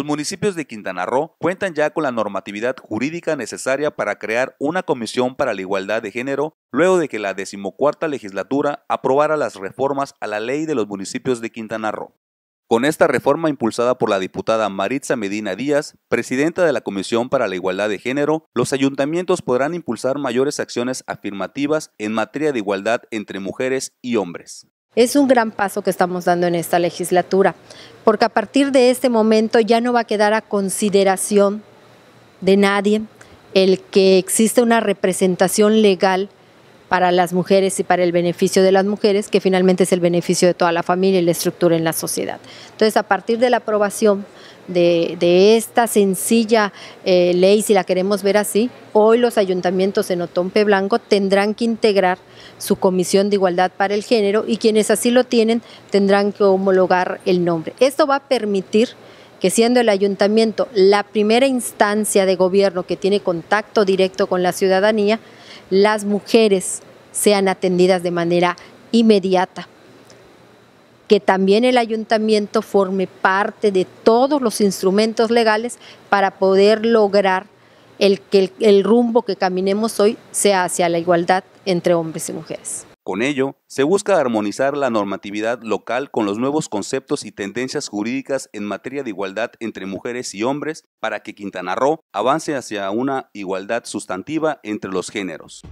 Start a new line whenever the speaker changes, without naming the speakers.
Los municipios de Quintana Roo cuentan ya con la normatividad jurídica necesaria para crear una comisión para la igualdad de género luego de que la decimocuarta legislatura aprobara las reformas a la ley de los municipios de Quintana Roo. Con esta reforma impulsada por la diputada Maritza Medina Díaz, presidenta de la Comisión para la Igualdad de Género, los ayuntamientos podrán impulsar mayores acciones afirmativas en materia de igualdad entre mujeres y hombres.
Es un gran paso que estamos dando en esta legislatura, porque a partir de este momento ya no va a quedar a consideración de nadie el que existe una representación legal para las mujeres y para el beneficio de las mujeres, que finalmente es el beneficio de toda la familia y la estructura en la sociedad. Entonces, a partir de la aprobación de, esta sencilla eh, ley, si la queremos ver así, hoy los ayuntamientos en Otompe Blanco tendrán que integrar su comisión de igualdad para el género y quienes así lo tienen tendrán que homologar el nombre. Esto va a permitir que siendo el ayuntamiento la primera instancia de gobierno que tiene contacto directo con la ciudadanía, las mujeres sean atendidas de manera inmediata que también el ayuntamiento forme parte de todos los instrumentos legales para poder lograr el, que el, el rumbo que caminemos hoy sea hacia la igualdad entre hombres y mujeres.
Con ello, se busca armonizar la normatividad local con los nuevos conceptos y tendencias jurídicas en materia de igualdad entre mujeres y hombres para que Quintana Roo avance hacia una igualdad sustantiva entre los géneros.